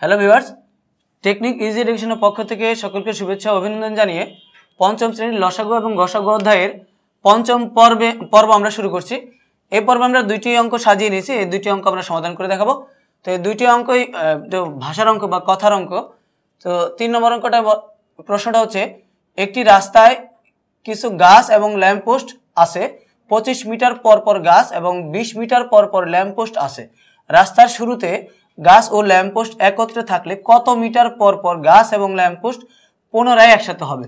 hello viewers technique easy এডুকেশনের পক্ষ থেকে সকলকে শুভেচ্ছা অভিনন্দন জানিয়ে পঞ্চম শ্রেণীর লসাগু এবং গসাগু অধ্যায়ের পঞ্চম পর্বে পর্ব আমরা শুরু করছি এই পর্বে আমরা দুইটি অঙ্ক সাজিয়ে নিয়েছি এই দুইটি অঙ্ক আমরা সমাধান করে দেখাবো তো এই দুইটি অঙ্কই ভাষার অঙ্ক বা কথার অঙ্ক তো তিন নম্বর অঙ্কটা প্রশ্নটা হচ্ছে একটি রাস্তায় কিছু গাছ এবং ল্যাম্পপোস্ট আছে পঁচিশ মিটার পর পর গাছ এবং ২০ মিটার পর পর ল্যাম্পপোস্ট আছে রাস্তার শুরুতে গাছ ও ল্যাম্পপোস্ট একত্রে থাকলে কত মিটার পর পর গাছ এবং ল্যাম্পোস্ট পুনরায় একসাথে হবে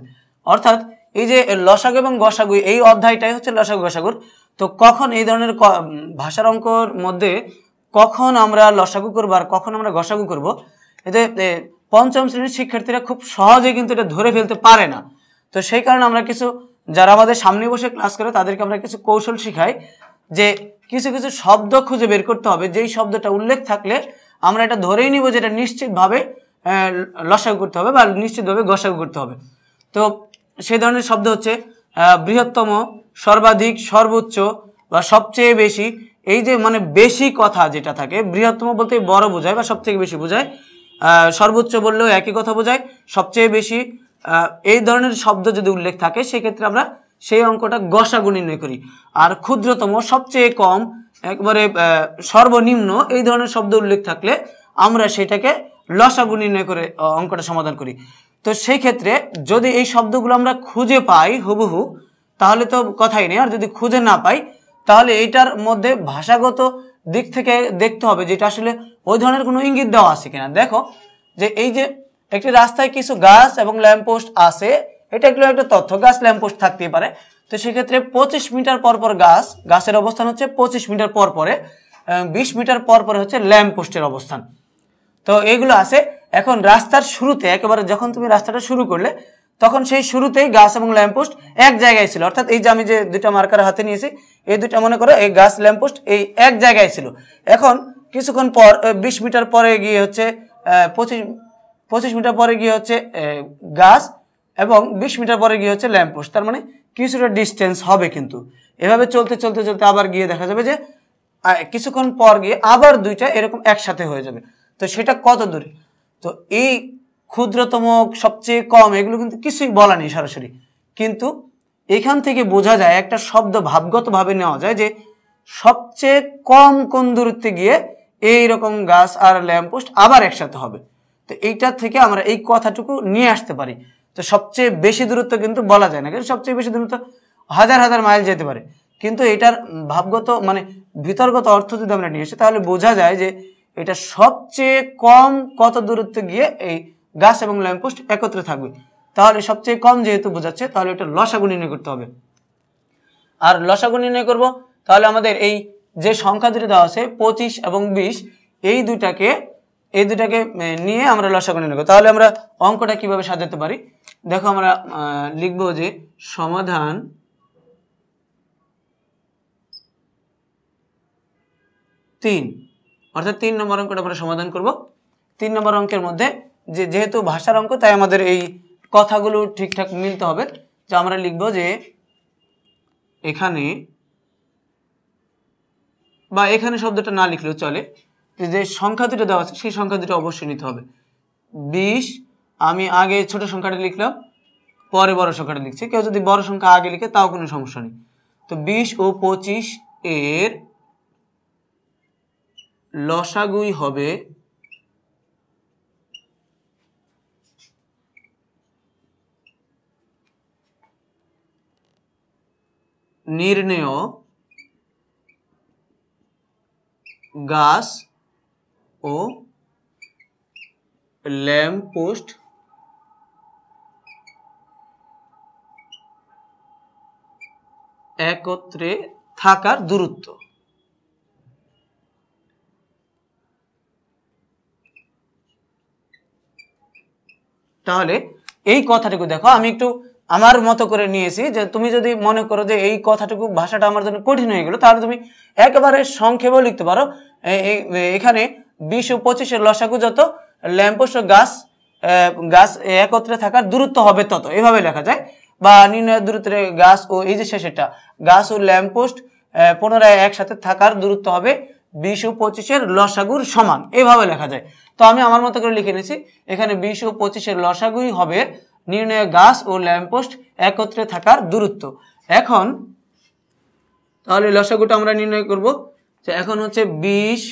অর্থাৎ এই যে লসাগ এবং গসাগু এই অধ্যায়টাই হচ্ছে লসাগু গসাগুর তো কখন এই ধরনের ভাষার অঙ্কর মধ্যে কখন আমরা লসাগু করবো আর কখন আমরা গসাগু করব এতে পঞ্চম শ্রেণীর শিক্ষার্থীরা খুব সহজে কিন্তু এটা ধরে ফেলতে পারে না তো সেই কারণে আমরা কিছু যারা আমাদের সামনে বসে ক্লাস করে তাদেরকে আমরা কিছু কৌশল শিখাই যে কিছু কিছু শব্দ খুঁজে বের করতে হবে যেই শব্দটা উল্লেখ থাকলে আমরা এটা ধরেই নিব যেটা নিশ্চিতভাবে লসাগু করতে হবে বা নিশ্চিতভাবে গসাগু করতে হবে তো সেই ধরনের শব্দ হচ্ছে বৃহত্তম সর্বাধিক সর্বোচ্চ বা সবচেয়ে বেশি এই যে মানে বেশি কথা যেটা থাকে বৃহত্তম বলতে বড় বোঝায় বা সবথেকে বেশি বোঝায় সর্বোচ্চ বললেও একই কথা বোঝায় সবচেয়ে বেশি এই ধরনের শব্দ যদি উল্লেখ থাকে সেক্ষেত্রে আমরা সেই অঙ্কটা গসাগু নির্ণয় করি আর ক্ষুদ্রতম সবচেয়ে কম একবারে সর্বনিম্ন এই ধরনের শব্দ উল্লেখ থাকলে আমরা সেটাকে লসাগু নির্ণয় করে অঙ্কটা সমাধান করি তো সেই ক্ষেত্রে যদি এই শব্দগুলো আমরা খুঁজে পাই হুবহু তাহলে তো কথাই নেই আর যদি খুঁজে না পাই তাহলে এইটার মধ্যে ভাষাগত দিক থেকে দেখতে হবে যেটা আসলে ওই ধরনের কোনো ইঙ্গিত দেওয়া আছে কিনা দেখো যে এই যে একটি রাস্তায় কিছু গাছ এবং ল্যাম্পপোস্ট আছে এটা এগুলো একটা তথ্য গাছ ল্যাম্পোস্ট থাকতেই পারে তো সেক্ষেত্রে পঁচিশ মিটার পর পর গাছ গাছের অবস্থান হচ্ছে পঁচিশ মিটার পর পরে বিশ মিটার পর পরে হচ্ছে ল্যাম্পোস্টের অবস্থান তো এইগুলো আছে এখন রাস্তার শুরুতে একেবারে যখন তুমি রাস্তাটা শুরু করলে তখন সেই শুরুতেই গাছ এবং ল্যাম্পোস্ট এক জায়গায় ছিল অর্থাৎ এই যে আমি যে দুটা মার্কার হাতে নিয়েছি এই দুটা মনে করো এই গাছ ল্যাম্পোস্ট এই এক জায়গায় ছিল এখন কিছুক্ষণ পর বিশ মিটার পরে গিয়ে হচ্ছে পঁচিশ পঁচিশ মিটার পরে গিয়ে হচ্ছে গাছ এবং বিশ মিটার পরে গিয়ে হচ্ছে ল্যাম্পপোস্ট তার মানে কিছুটা ডিস্টেন্স হবে কিন্তু এভাবে চলতে চলতে চলতে আবার গিয়ে দেখা যাবে যে কিছুক্ষণ পর গিয়ে আবার দুইটা এরকম একসাথে হয়ে যাবে তো সেটা কত দূরে তো এই ক্ষুদ্রতম সবচেয়ে কম এগুলো কিন্তু কিছুই বলা নেই সরাসরি কিন্তু এখান থেকে বোঝা যায় একটা শব্দ ভাবগতভাবে নেওয়া যায় যে সবচেয়ে কম কোন দূরত্বে গিয়ে এই রকম গাছ আর পোস্ট আবার একসাথে হবে তো এইটা থেকে আমরা এই কথাটুকু নিয়ে আসতে পারি তো সবচেয়ে বেশি দূরত্ব কিন্তু বলা যায় না কিন্তু সবচেয়ে বেশি দূরত্ব হাজার হাজার মাইল যেতে পারে কিন্তু এটার ভাবগত মানে বিতর্গত অর্থ যদি আমরা নিয়ে আসি তাহলে বোঝা যায় যে এটা সবচেয়ে কম কত দূরত্ব গিয়ে এই গাছ এবং ল্যাম্পোস্ট একত্রে থাকবে তাহলে সবচেয়ে কম যেহেতু বোঝাচ্ছে তাহলে এটা লসাগু নির্ণয় করতে হবে আর লসাগু নির্ণয় করব তাহলে আমাদের এই যে সংখ্যা দুটো দেওয়া আছে পঁচিশ এবং বিশ এই দুইটাকে এই দুটাকে নিয়ে আমরা লসাগু নির্ণয় করব তাহলে আমরা অঙ্কটা কিভাবে সাজাতে পারি দেখো আমরা লিখব যে সমাধান তিন অর্থাৎ তিন নম্বর অঙ্কটা আমরা সমাধান করব তিন নম্বর অঙ্কের মধ্যে যে যেহেতু ভাষার অঙ্ক তাই আমাদের এই কথাগুলো ঠিকঠাক মিলতে হবে যে আমরা লিখব যে এখানে বা এখানে শব্দটা না লিখলেও চলে যে সংখ্যা দুটো দেওয়া আছে সেই সংখ্যা দুটো অবশ্যই নিতে হবে বিশ আমি আগে ছোট সংখ্যাটা লিখলাম পরে বড় সংখ্যাটা লিখছি কেউ যদি বড় সংখ্যা আগে লিখে তাও কোনো সমস্যা নেই তো বিশ ও পঁচিশ এর লসাগুই হবে নির্ণেয় গাছ ও ল্যাম্প পোস্ট একত্রে থাকার দূরত্ব তাহলে এই কথাটুকু দেখো আমি একটু আমার মতো করে নিয়েছি যে তুমি যদি মনে করো যে এই কথাটুকু ভাষাটা আমার জন্য কঠিন হয়ে গেল তাহলে তুমি একেবারে সংক্ষেপেও লিখতে পারো এখানে বিশ ও পঁচিশের লসাগু যত ল্যাম্পোস ও গাছ গাছ একত্রে থাকার দূরত্ব হবে তত এভাবে লেখা যায় বা নির্ণয় দূরত্বের গাছ ও এই যে শেষেরটা গাছ ও ল্যাম্পোস্ট পুনরায় একসাথে থাকার দূরত্ব হবে বিশ ও পঁচিশের লসাগুর সমান এভাবে লেখা যায় তো আমি আমার মতো করে লিখে নিয়েছি এখানে বিশ ও পঁচিশের লসাগুই হবে নির্ণয় গাছ ও ল্যাম্পোস্ট একত্রে থাকার দূরত্ব এখন তাহলে লসাগুটা আমরা নির্ণয় করব যে এখন হচ্ছে বিশ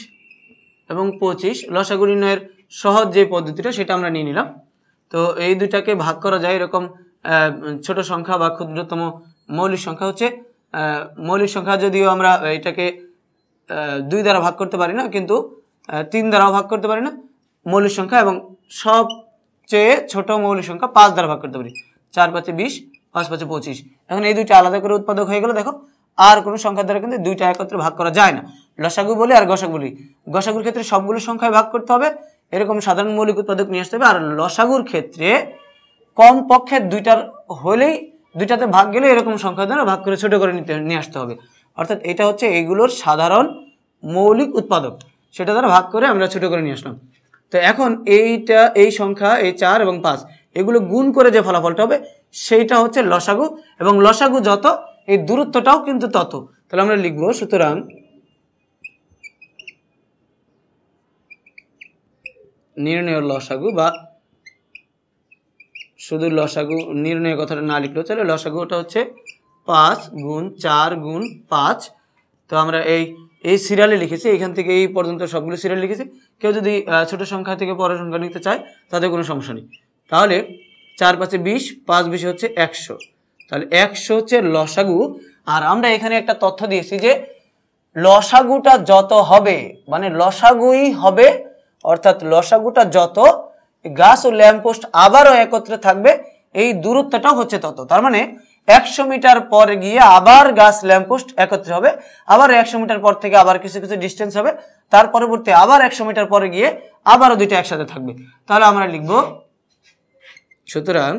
এবং পঁচিশ লসাগু নির্ণয়ের সহজ যে পদ্ধতিটা সেটা আমরা নিয়ে নিলাম তো এই দুটাকে ভাগ করা যায় এরকম ছোট সংখ্যা বা ক্ষুদ্রতম মৌলিক সংখ্যা হচ্ছে মৌলিক সংখ্যা যদিও আমরা এটাকে দুই দ্বারা ভাগ করতে পারি না কিন্তু তিন দ্বারাও ভাগ করতে পারি না মৌলিক সংখ্যা এবং সবচেয়ে ছোট মৌলিক সংখ্যা পাঁচ দ্বারা ভাগ করতে পারি চার পাঁচে বিশ পাঁচ পাঁচে পঁচিশ এখন এই দুইটা আলাদা করে উৎপাদক হয়ে গেলো দেখো আর কোনো সংখ্যা দ্বারা কিন্তু দুইটা একত্রে ভাগ করা যায় না লসাগু বলি আর গসাগু বলি গসাগুর ক্ষেত্রে সবগুলো সংখ্যায় ভাগ করতে হবে এরকম সাধারণ মৌলিক উৎপাদক নিয়ে আসতে হবে আর লসাগুর ক্ষেত্রে কম পক্ষে দুইটার হলেই দুইটাতে ভাগ গেলে এরকম সংখ্যা দ্বারা ভাগ করে ছোটো করে নিতে নিয়ে আসতে হবে অর্থাৎ এটা হচ্ছে এগুলোর সাধারণ মৌলিক উৎপাদক সেটা দ্বারা ভাগ করে আমরা ছোটো করে নিয়ে আসলাম তো এখন এইটা এই সংখ্যা এই চার এবং পাঁচ এগুলো গুণ করে যে ফলাফলটা হবে সেইটা হচ্ছে লসাগু এবং লসাগু যত এই দূরত্বটাও কিন্তু তত তাহলে আমরা লিখবো সুতরাং নির্ণয় লসাগু বা শুধু লসাগু নির্ণয় কথাটা না লিখলেও চলে লসাগুটা হচ্ছে পাঁচ গুণ চার গুণ পাঁচ তো আমরা এই এই সিরিয়ালে লিখেছি এখান থেকে এই পর্যন্ত সবগুলো সিরিয়াল লিখেছি কেউ যদি ছোট সংখ্যা থেকে পরের সংখ্যা নিতে চায় তাতে কোনো সমস্যা নেই তাহলে চার পাঁচে বিশ পাঁচ বিশে হচ্ছে একশো তাহলে একশো হচ্ছে লসাগু আর আমরা এখানে একটা তথ্য দিয়েছি যে লসাগুটা যত হবে মানে লসাগুই হবে অর্থাৎ লসাগুটা যত গাছ ও ল্যাম্পোস্ট আবারও একত্রে থাকবে এই দূরত্বটাও হচ্ছে তত তার মানে একশো মিটার পর গিয়ে আবার গাছ ল্যাম্পপোস্ট একত্রে হবে আবার একশো মিটার পর থেকে আবার কিছু কিছু ডিস্টেন্স হবে তার পরবর্তী আবার একশো মিটার পরে গিয়ে আবারও দুইটা একসাথে থাকবে তাহলে আমরা লিখব সুতরাং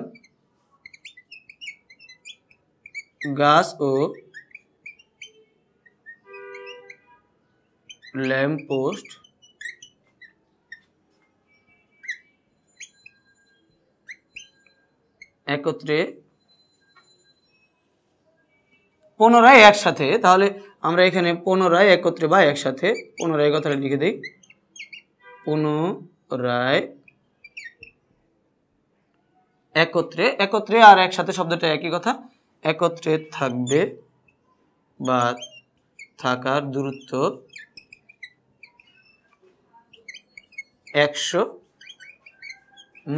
গাছ ও ল্যাম্পোস্ট একত্রে পুনরায় একসাথে তাহলে আমরা এখানে পুনরায় একত্রে বা একসাথে পুনরায় কথাটা লিখে দিই পুনরায় একত্রে একত্রে আর একসাথে শব্দটা একই কথা একত্রে থাকবে বা থাকার দূরত্ব একশো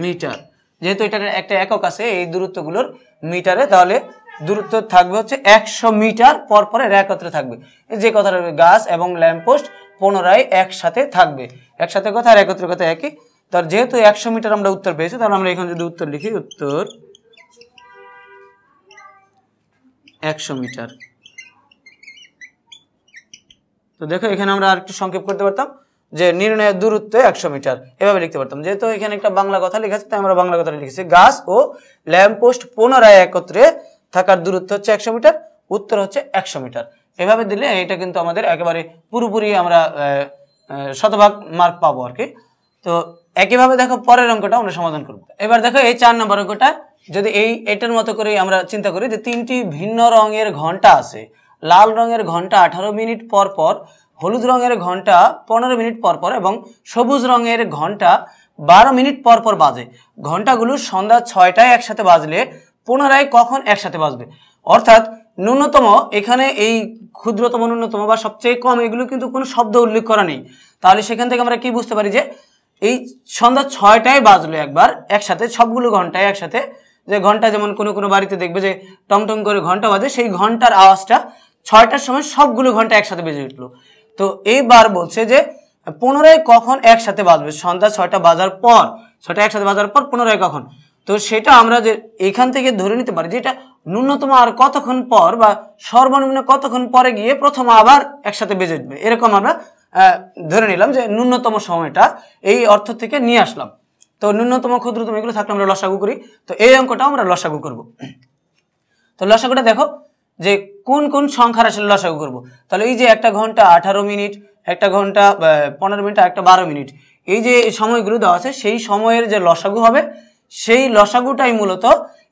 মিটার যেহেতু এটার একটা একক আছে এই দূরত্বগুলোর মিটারে তাহলে দূরত্ব থাকবে হচ্ছে একশো মিটার পর পরে একত্রে থাকবে যে কথাটা গাছ এবং ল্যাম্পপোস্ট পুনরায় একসাথে থাকবে একসাথে কথা আর একত্রে কথা একই তার যেহেতু একশো মিটার আমরা উত্তর পেয়েছি তাহলে আমরা এখানে যদি উত্তর লিখি উত্তর একশো মিটার তো দেখো এখানে আমরা আর একটু সংক্ষেপ করতে পারতাম যে নির্ণয়ের দূরত্ব একশো মিটার এভাবে লিখতে পারতাম যেহেতু এখানে একটা বাংলা কথা লিখেছে তাই আমরা বাংলা কথাটা লিখেছি গাছ ও ল্যাম্পপোস্ট পুনরায় একত্রে থাকার দূরত্ব হচ্ছে একশো মিটার উত্তর হচ্ছে একশো মিটার এভাবে দিলে এটা কিন্তু আমাদের একেবারে পুরোপুরি আমরা শতভাগ মার্ক পাবো আর কি তো একইভাবে দেখো পরের অঙ্কটা আমরা সমাধান করব এবার দেখো এই চার নম্বর অঙ্কটা যদি এই এটার মতো করে আমরা চিন্তা করি যে তিনটি ভিন্ন রঙের ঘন্টা আছে লাল রঙের ঘন্টা আঠারো মিনিট পর পর হলুদ রঙের ঘন্টা পনেরো মিনিট পর পর এবং সবুজ রঙের ঘন্টা বারো মিনিট পর পর বাজে ঘন্টাগুলো সন্ধ্যা ছয়টায় একসাথে বাজলে পুনরায় কখন একসাথে বাজবে অর্থাৎ ন্যূনতম এখানে এই ক্ষুদ্রতম ন্যূনতম বা সবচেয়ে কম এগুলো কিন্তু কোনো শব্দ উল্লেখ করা নেই তাহলে সেখান থেকে আমরা কি বুঝতে পারি যে এই সন্ধ্যা ছয়টায় বাজলো একবার একসাথে সবগুলো ঘন্টায় একসাথে যে ঘন্টা যেমন কোনো কোনো বাড়িতে দেখবে যে টং টং করে ঘন্টা বাজে সেই ঘন্টার আওয়াজটা ছয়টার সময় সবগুলো ঘন্টা একসাথে বেজে উঠলো তো এইবার বলছে যে পুনরায় কখন একসাথে বাজবে সন্ধ্যা ছয়টা বাজার পর ছয়টা একসাথে বাজার পর পুনরায় কখন তো সেটা আমরা যে এখান থেকে ধরে নিতে পারি যেটা ন্যূনতম আর কতক্ষণ পর বা সর্বনিম্ন কতক্ষণ পরে গিয়ে প্রথম আবার একসাথে বেজে উঠবে এরকম আমরা ধরে নিলাম যে ন্যূনতম সময়টা এই অর্থ থেকে নিয়ে আসলাম তো ন্যূনতম ক্ষুদ্রতম এগুলো থাকলে আমরা লসাগু করি তো এই অঙ্কটাও আমরা লসাগু করব তো লসাগুটা দেখো যে কোন কোন সংখ্যার আসলে লসাগু করব তাহলে এই যে একটা ঘন্টা আঠারো মিনিট একটা ঘন্টা পনেরো মিনিট একটা বারো মিনিট এই যে সময়গুলো দেওয়া আছে সেই সময়ের যে লসাগু হবে সেই লসাগুটাই মূলত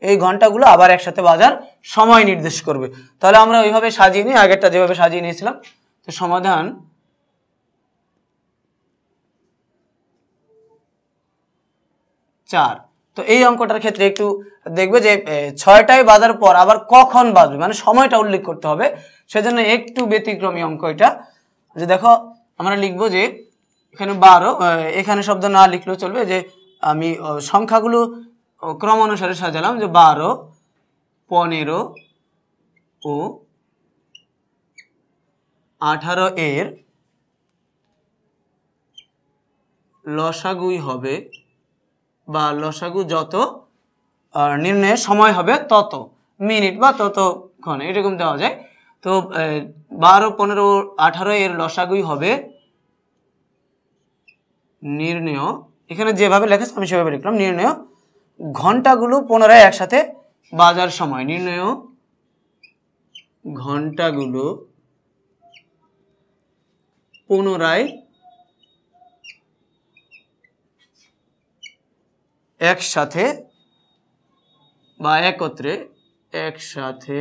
এই ঘন্টাগুলো আবার একসাথে বাজার সময় নির্দেশ করবে তাহলে আমরা ওইভাবে সাজিয়ে নিই আগেরটা যেভাবে সাজিয়ে নিয়েছিলাম তো সমাধান চার তো এই অঙ্কটার ক্ষেত্রে একটু দেখবে যে ছয়টায় বাজার পর আবার কখন বাজবে মানে সময়টা উল্লেখ করতে হবে সেজন্য একটু ব্যতিক্রমী অঙ্ক এটা যে দেখো আমরা লিখবো যে এখানে বারো এখানে শব্দ না লিখলেও চলবে যে আমি সংখ্যাগুলো ক্রম অনুসারে সাজালাম যে বারো পনেরো ও আঠারো এর লসাগুই হবে বা লসাগু যত নির্ণয়ের সময় হবে তত মিনিট বা ততক্ষণ এরকম দেওয়া যায় তো বারো পনেরো আঠারো এর লসাগুই হবে নির্ণয় এখানে যেভাবে লেখেছে আমি সেভাবে লিখলাম নির্ণয় ঘন্টাগুলো পুনরায় একসাথে বাজার সময় নির্ণয় ঘন্টাগুলো পুনরায় একসাথে বা একত্রে একসাথে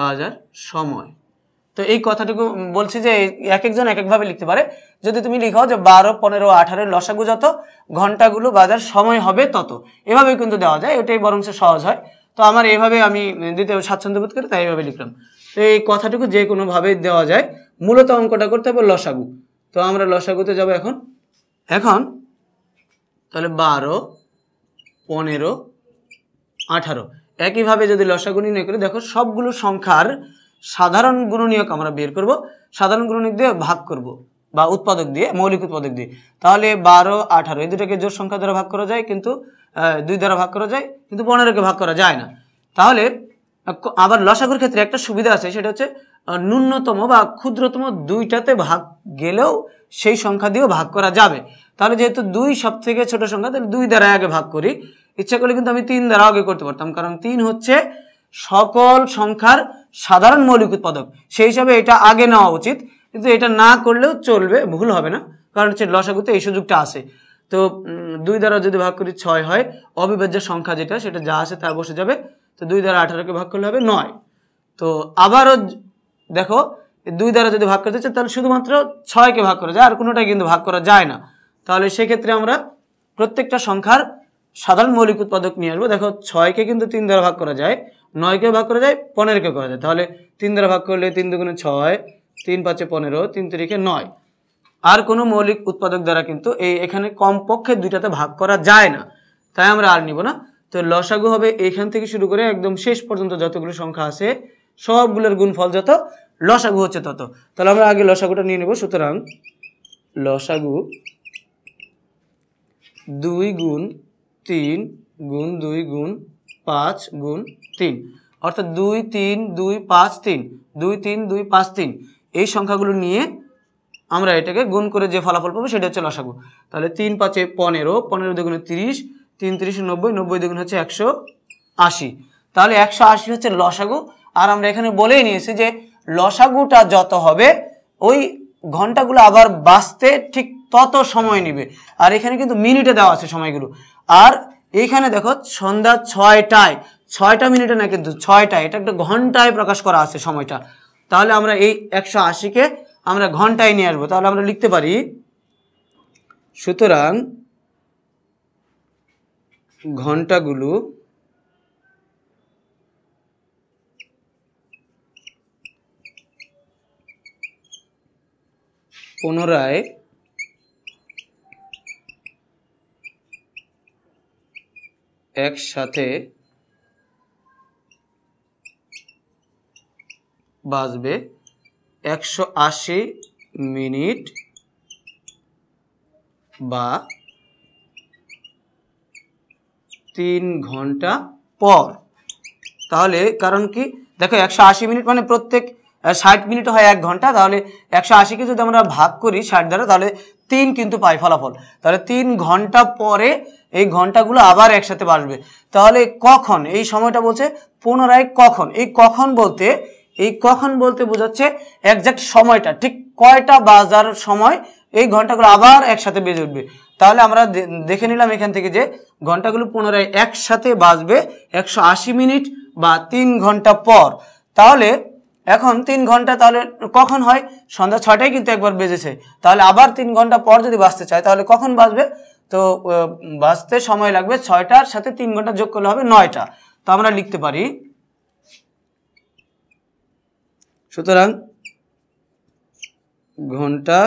বাজার সময় তো এই কথাটুকু বলছি যে এক একজন এক একভাবে লিখতে পারে যদি তুমি লিখো যে বারো পনেরো আঠারো লসাগু যত ঘন্টাগুলো বাজার সময় হবে তত এভাবে কিন্তু দেওয়া যায় এটাই বরং সহজ হয় তো আমার এইভাবে আমি দিতে স্বাচ্ছন্দ্য বোধ করি তাই এইভাবে লিখলাম তো এই কথাটুকু যে কোনোভাবেই দেওয়া যায় মূলত অঙ্কটা করতে হবে লসাগু তো আমরা লসাগুতে যাব এখন এখন তাহলে বারো পনেরো আঠারো একইভাবে যদি লসাগু নির্ণয় করি দেখো সবগুলো সংখ্যার সাধারণ গুণনীয়ক আমরা বের করব সাধারণ গুণনীয়ক দিয়ে ভাগ করব বা উৎপাদক দিয়ে মৌলিক উৎপাদক দিয়ে তাহলে বারো আঠারো এই দুটাকে জোর সংখ্যা দ্বারা ভাগ করা যায় কিন্তু দুই দ্বারা ভাগ করা যায় কিন্তু পনেরোকে ভাগ করা যায় না তাহলে আবার লসাগুর ক্ষেত্রে একটা সুবিধা আছে সেটা হচ্ছে ন্যূনতম বা ক্ষুদ্রতম দুইটাতে ভাগ গেলেও সেই সংখ্যা দিয়েও ভাগ করা যাবে তাহলে যেহেতু দুই সব থেকে ছোট সংখ্যা তাহলে দুই দ্বারা আগে ভাগ করি ইচ্ছা করলে কিন্তু আমি তিন দ্বারা আগে করতে পারতাম কারণ তিন হচ্ছে সকল সংখ্যার সাধারণ মৌলিক উৎপাদক সেই হিসাবে এটা আগে নেওয়া উচিত কিন্তু এটা না করলেও চলবে ভুল হবে না কারণ হচ্ছে লসাগুতে এই সুযোগটা আছে তো দুই দ্বারা যদি ভাগ করি ছয় হয় অবিভাজ্য সংখ্যা যেটা সেটা যা আছে তা বসে যাবে তো দুই দ্বারা আঠারোকে ভাগ করলে হবে নয় তো আবারও দেখো দুই দ্বারা যদি ভাগ করতে চাই তাহলে শুধুমাত্র ছয়কে ভাগ করা যায় আর কোনোটাই কিন্তু ভাগ করা যায় না তাহলে সেক্ষেত্রে আমরা প্রত্যেকটা সংখ্যার সাধারণ মৌলিক উৎপাদক নিয়ে আসবো দেখো ছয়কে কিন্তু তিন দ্বারা ভাগ করা যায় নয়কে ভাগ করা যায় পনেরোকে করা যায় তাহলে তিন দ্বারা ভাগ করলে তিন দুগুণে ছয় তিন পাঁচে পনেরো তিন তারিখে নয় আর কোনো মৌলিক উৎপাদক দ্বারা কিন্তু এই এখানে কমপক্ষে দুইটাতে ভাগ করা যায় না তাই আমরা আর নিব না তো লসাগু হবে এখান থেকে শুরু করে একদম শেষ পর্যন্ত যতগুলো সংখ্যা আছে সবগুলোর গুণফল যত লসাগু হচ্ছে তত তাহলে আমরা আগে লসাগুটা নিয়ে নেব সুতরাং লসাগু দুই গুণ তিন গুণ দুই গুণ পাঁচ গুণ তিন অর্থাৎ দুই তিন দুই পাঁচ তিন দুই তিন দুই পাঁচ তিন এই সংখ্যাগুলো নিয়ে আমরা এটাকে গুণ করে যে ফলাফল পাবো সেটা হচ্ছে লসাগু তাহলে তিন পাঁচে পনেরো পনেরো দুগুণ তিরিশ তিন তিরিশ নব্বই নব্বই দুগুণ হচ্ছে একশো আশি তাহলে একশো আশি হচ্ছে লসাগু আর আমরা এখানে বলেই নিয়েছি যে লসাগুটা যত হবে ওই ঘন্টাগুলো আবার বাঁচতে ঠিক তত সময় নেবে আর এখানে কিন্তু মিনিটে দেওয়া আছে সময়গুলো আর এখানে দেখো সন্ধ্যা ছয়টায় ছয়টা মিনিটে না কিন্তু ছয়টায় এটা একটা ঘন্টায় প্রকাশ করা আছে সময়টা তাহলে আমরা এই একশো আশিকে আমরা ঘন্টায় নিয়ে আসবো তাহলে আমরা লিখতে পারি সুতরাং ঘন্টাগুলো পুনরায় একসাথে বাজবে একশো আশি মিনিট বা তিন ঘন্টা পর তাহলে কারণ কি দেখো একশো আশি মিনিট মানে প্রত্যেক ষাট মিনিট হয় এক ঘন্টা তাহলে একশো আশিকে যদি আমরা ভাগ করি ষাট দ্বারা তাহলে তিন কিন্তু পাই ফলাফল তাহলে তিন ঘন্টা পরে এই ঘন্টাগুলো আবার একসাথে বাড়বে তাহলে কখন এই সময়টা বলছে পুনরায় কখন এই কখন বলতে এই কখন বলতে বোঝাচ্ছে একজ্যাক্ট সময়টা ঠিক কয়টা বাজার সময় এই ঘন্টাগুলো আবার একসাথে বেজে উঠবে তাহলে আমরা দেখে নিলাম এখান থেকে যে ঘন্টাগুলো পুনরায় একসাথে বাজবে একশো মিনিট বা তিন ঘন্টা পর তাহলে এখন তিন ঘন্টা তাহলে কখন হয় সন্ধ্যা ছটায় কিন্তু একবার বেজেছে তাহলে আবার তিন ঘন্টা পর যদি বাঁচতে চায় তাহলে কখন বাঁচবে তো বাঁচতে সময় লাগবে ছয়টার সাথে তিন ঘন্টা যোগ করলে হবে নয়টা তো আমরা লিখতে পারি সুতরাং ঘন্টা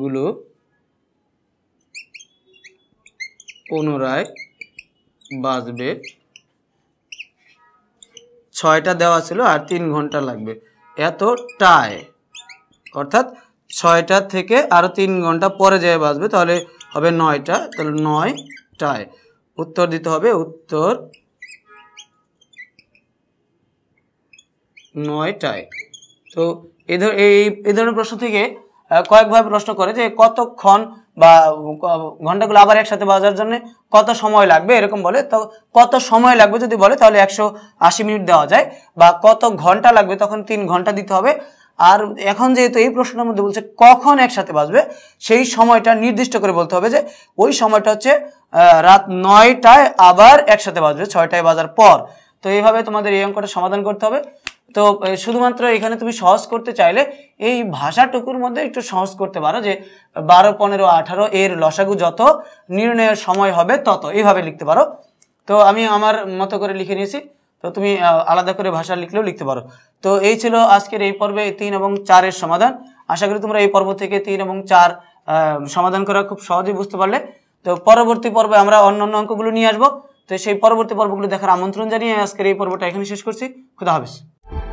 গুলো পুনরায় বাজবে ছয়টা দেওয়া ছিল আর তিন ঘন্টা লাগবে এত এতটায় অর্থাৎ ছয়টা থেকে আরও তিন ঘন্টা পরে যেয়ে বাজবে তাহলে হবে নয়টা তাহলে নয় নয়টায় উত্তর দিতে হবে উত্তর নয়টায় তো এই এই ধরনের প্রশ্ন থেকে কয়েকভাবে প্রশ্ন করে যে কতক্ষণ বা ঘন্টাগুলো আবার একসাথে বাজার জন্য কত সময় লাগবে এরকম বলে তো কত সময় লাগবে যদি বলে তাহলে একশো মিনিট দেওয়া যায় বা কত ঘন্টা লাগবে তখন তিন ঘন্টা দিতে হবে আর এখন যেহেতু এই প্রশ্নের মধ্যে বলছে কখন একসাথে বাজবে সেই সময়টা নির্দিষ্ট করে বলতে হবে যে ওই সময়টা হচ্ছে রাত নয়টায় আবার একসাথে বাজবে ছয়টায় বাজার পর তো এইভাবে তোমাদের এই অঙ্কটা সমাধান করতে হবে তো শুধুমাত্র এখানে তুমি সহজ করতে চাইলে এই ভাষাটুকুর মধ্যে একটু সহজ করতে পারো যে বারো পনেরো আঠারো এর লসাগু যত নির্ণয়ের সময় হবে তত এইভাবে লিখতে পারো তো আমি আমার মতো করে লিখে নিয়েছি তো তুমি আলাদা করে ভাষা লিখলেও লিখতে পারো তো এই ছিল আজকের এই পর্বে তিন এবং চারের সমাধান আশা করি তোমরা এই পর্ব থেকে তিন এবং চার সমাধান করা খুব সহজেই বুঝতে পারলে তো পরবর্তী পর্বে আমরা অন্য অন্য অঙ্কগুলো নিয়ে আসবো তো সেই পরবর্তী পর্বগুলো দেখার আমন্ত্রণ জানিয়ে আজকের এই পর্বটা এখানে শেষ করছি খুদা হাফিজ